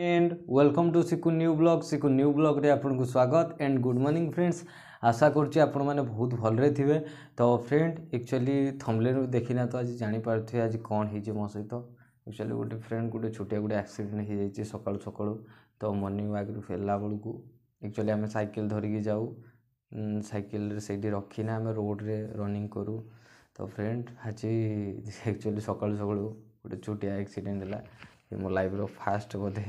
and welcome to Sikun new blog Sikun new blog रे आपन स्वागत एंड गुड मॉर्निंग फ्रेंड्स आशा करुच्चे आपण मैंने बहुत भले थे तो फ्रेंड एक्चुअली थमले देखना तो आज जापारे आज कौन हो मो सहित एक्चुअली गोटे फ्रेंड गोटे छोटिया गोटे आक्सीडेट हो जाइए सका सका तो मर्निंग वाक्रु फेरला बेलू एक्चुअली आम सैकेल धरिकी जाऊ सैकेल से रखीना आम रोड्रे रनिंग करूँ तो फ्रेंड आज एक्चुअली सका सका गोटे छोटिया एक्सीडेंट है मो लाइफ फास्ट बोधे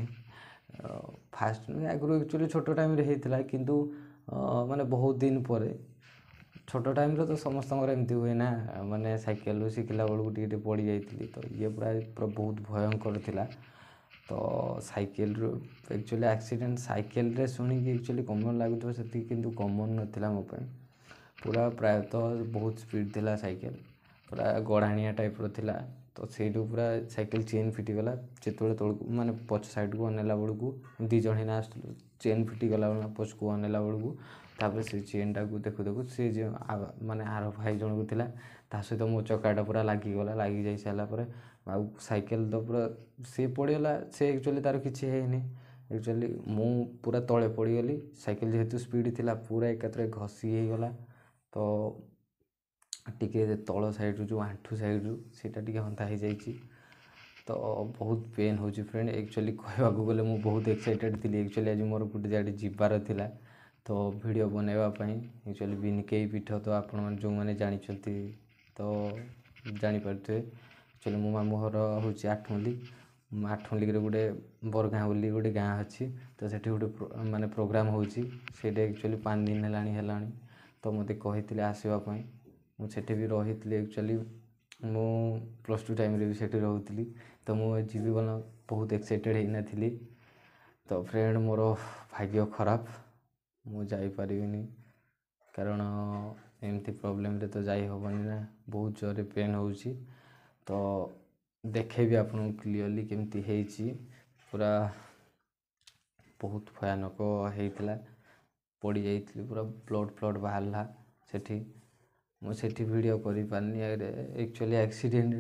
फास्ट नुह आगु एक्चुअली छोट टाइम होता कि मानने बहुत दिन पर छोट टाइम तो समस्त एमती हुए ना मानने सैकेल शिखला बेलू टे पड़ जा तो ये पूरा पूरा बहुत भयंकर था तो सैकेल एक्चुअली आक्सीडेन्ट सैकेल शुणी एक्चुअली कमन लगुव से कमन ना मोपे पूरा प्रायत तो बहुत स्पीड थी सैकेल पूरा गढ़ाणिया टाइप रहा तो सही पूरा सैकेल चेन फिटिगला जिते तौक मैंने पछ सैड को अनला बेलू को दीज हेना आस चेन फिटिगला पछ को अनला बेलू से चेन टाक देखु देखु सी मानने आर भाई जन को सहित मो चकाटा पूरा लगिगला लग जा सारापर आ सकेल तो पूरा सी पड़गला सी एक्चुअली तार कि एक्चुअली मु पूरा तले पड़गली सैकेल जेहेतु स्पीड थी पूरा एक घसी तो ଟିକେ ତଳ ସାଇଡ଼୍ରୁ ଯେଉଁ ଆଣ୍ଠୁ ସାଇଡ଼୍ରୁ ସେଇଟା ଟିକେ ହନ୍ତା ହେଇଯାଇଛି ତ ବହୁତ ପେନ୍ ହେଉଛି ଫ୍ରେଣ୍ଡ ଆକ୍ଚୁଆଲି କହିବାକୁ ଗଲେ ମୁଁ ବହୁତ ଏକ୍ସାଇଟେଡ଼୍ ଥିଲି ଆକ୍ଚୁଆଲି ଆଜି ମୋର ଗୋଟେ ଜାଗାରେ ଯିବାର ଥିଲା ତ ଭିଡ଼ିଓ ବନାଇବା ପାଇଁ ଆକ୍ଚୁଆଲି ବିନିକେଇ ପୀଠ ତ ଆପଣମାନେ ଯେଉଁମାନେ ଜାଣିଛନ୍ତି ତ ଜାଣିପାରୁଥିବେ ଆକ୍ଚୁଆଲି ମୋ ମାମୁଁ ଘର ହେଉଛି ଆଠମଲ୍ଲି ଆଠମଲ୍ଲିକରେ ଗୋଟେ ବରଗାଁ ବୋଲି ଗୋଟେ ଗାଁ ଅଛି ତ ସେଠି ଗୋଟେ ମାନେ ପ୍ରୋଗ୍ରାମ୍ ହେଉଛି ସେଇଟା ଆକ୍ଚୁଆଲି ପାଞ୍ଚ ଦିନ ହେଲାଣି ହେଲାଣି ତ ମୋତେ କହିଥିଲେ ଆସିବା ପାଇଁ सेठी भी रही थी एक्चुअली मु प्लस टू टाइम भी सेठी रही तो मुझे जीवी जीवन बहुत एक्साइटेड होना थी तो फ्रेंड मोर भाग्य खराब मुझे कारण एमती प्रोब्लेम तो जाहबनी ना बहुत जोर पेन हो तो देखे भी आप क्लीअरली केमती पूरा बहुत भयानक होता पड़ जा पूरा ब्लड फ्लड बाहर सेठी ମୁଁ ସେଠି ଭିଡ଼ିଓ କରିପାରିନି ଆରେ ଆକ୍ଚୁଆଲି ଆକ୍ସିଡ଼େଣ୍ଟ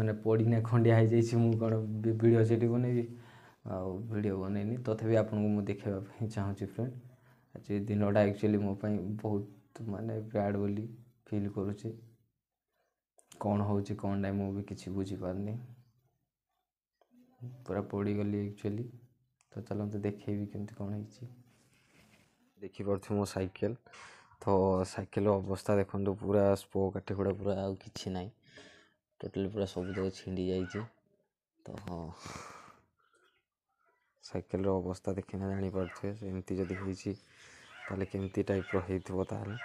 ମାନେ ପଡ଼ିନା ଖଣ୍ଡିଆ ହେଇଯାଇଛି ମୁଁ କ'ଣ ଭିଡ଼ିଓ ସେଠି ବନେଇବି ଆଉ ଭିଡ଼ିଓ ବନେଇନି ତଥାପି ଆପଣଙ୍କୁ ମୁଁ ଦେଖାଇବା ପାଇଁ ଚାହୁଁଛି ଫ୍ରେଣ୍ଡ ଆଜି ଦିନଟା ଆକ୍ଚୁଆଲି ମୋ ପାଇଁ ବହୁତ ମାନେ ବ୍ୟାଡ଼୍ ବୋଲି ଫିଲ୍ କରୁଛି କ'ଣ ହେଉଛି କ'ଣ ନାହିଁ ମୁଁ ବି କିଛି ବୁଝିପାରୁନି ପୁରା ପଡ଼ିଗଲି ଆକ୍ଚୁଆଲି ତ ଚାଲନ୍ତୁ ଦେଖେଇବି କେମିତି କ'ଣ ହେଇଛି ଦେଖିପାରୁଥିବେ ମୋ ସାଇକେଲ ତ ସାଇକେଲ ଅବସ୍ଥା ଦେଖନ୍ତୁ ପୁରା ସ୍ପୋକାଠି ଗୁଡ଼ା ପୁରା ଆଉ କିଛି ନାହିଁ ଟୋଟାଲି ପୁରା ସବୁଯାକ ଛିଣ୍ଡି ଯାଇଛି ତ ହଁ ସାଇକେଲର ଅବସ୍ଥା ଦେଖିନା ଜାଣିପାରୁଥିବେ ଏମିତି ଯଦି ହେଇଛି ତାହେଲେ କେମିତି ଟାଇପ୍ର ହେଇଥିବ ତାହେଲେ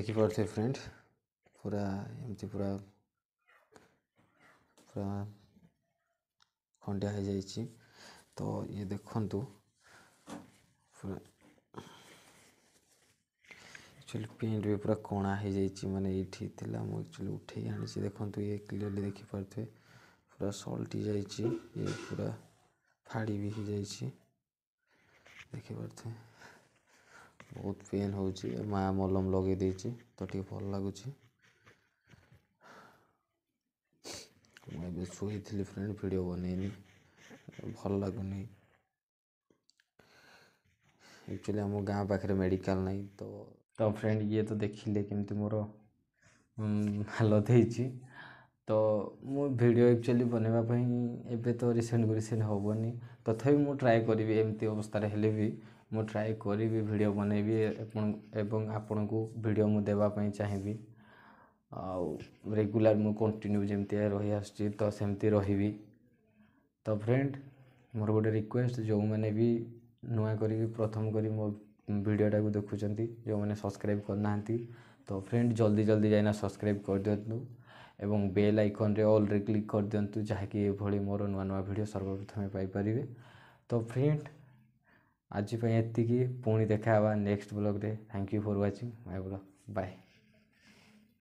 ଦେଖିପାରୁଥିବେ ଫ୍ରେଣ୍ଡ ପୁରା ଏମିତି ପୁରା ପୁରା ଖଣ୍ଡିଆ ହେଇଯାଇଛି ତ ଇଏ ଦେଖନ୍ତୁ ପୁରା ଆକ୍ଚୁଆଲି ପ୍ରିଣ୍ଟ ବି ପୁରା କଣା ହେଇଯାଇଛି ମାନେ ଏଇଠି ଥିଲା ମୁଁ ଆକ୍ଚୁଆଲି ଉଠେଇ ଆଣିଛି ଦେଖନ୍ତୁ ଇଏ କ୍ଲିଅରଲି ଦେଖିପାରୁଥିବେ ପୁରା ସଲ୍ଟ ହେଇଯାଇଛି ଇଏ ପୁରା ଫାଡ଼ି ବି ହେଇଯାଇଛି ଦେଖିପାରୁଥିବେ ବହୁତ ପେନ୍ ହେଉଛି ମା ମଲମ ଲଗେଇ ଦେଇଛି ତ ଟିକେ ଭଲ ଲାଗୁଛି ମୁଁ ଏବେ ଶୋଇଥିଲି ଫ୍ରେଣ୍ଡ ଭିଡ଼ିଓ ବନେଇନି ଭଲ ଲାଗୁନି ଆକ୍ଚୁଆଲି ଆମ ଗାଁ ପାଖରେ ମେଡ଼ିକାଲ ନାହିଁ ତ ତ ଫ୍ରେଣ୍ଡ ଇଏ ତ ଦେଖିଲେ କେମିତି ମୋର ହାଲତ ହେଇଛି ତ ମୁଁ ଭିଡ଼ିଓ ଆକ୍ଚୁଆଲି ବନେଇବା ପାଇଁ ଏବେ ତ ରିସେଣ୍ଟକୁ ରିସେଣ୍ଟ ହେବନି ତଥାପି ମୁଁ ଟ୍ରାଏ କରିବି ଏମିତି ଅବସ୍ଥାରେ ହେଲେ ବି ମୁଁ ଟ୍ରାଏ କରିବି ଭିଡ଼ିଓ ବନେଇବି ଏବଂ ଆପଣଙ୍କୁ ଭିଡ଼ିଓ ମୁଁ ଦେବା ପାଇଁ ଚାହିଁବି ଆଉ ରେଗୁଲାର ମୁଁ କଣ୍ଟିନ୍ୟୁ ଯେମିତି ରହିଆସୁଛି ତ ସେମିତି ରହିବି ତ ଫ୍ରେଣ୍ଡ ମୋର ଗୋଟେ ରିକ୍ୱେଷ୍ଟ ଯେଉଁମାନେ ବି ନୂଆ କରିକି ପ୍ରଥମ କରି ମୋ ଭିଡ଼ିଓଟାକୁ ଦେଖୁଛନ୍ତି ଯେଉଁମାନେ ସବସ୍କ୍ରାଇବ୍ କରିନାହାନ୍ତି ତ ଫ୍ରେଣ୍ଡ୍ ଜଲ୍ଦି ଜଲ୍ଦି ଯାଇନା ସବସ୍କ୍ରାଇବ୍ କରିଦିଅନ୍ତୁ ଏବଂ ବେଲ୍ ଆଇକନ୍ରେ ଅଲ୍ରେ କ୍ଲିକ୍ କରିଦିଅନ୍ତୁ ଯାହାକି ଏଭଳି ମୋର ନୂଆ ନୂଆ ଭିଡ଼ିଓ ସର୍ବପ୍ରଥମେ ପାଇପାରିବେ ତ ଫ୍ରେଣ୍ଡ୍ ଆଜି ପାଇଁ ଏତିକି ପୁଣି ଦେଖା ହେବା ନେକ୍ସଟ୍ ବ୍ଲଗ୍ରେ thank you for watching my blog bye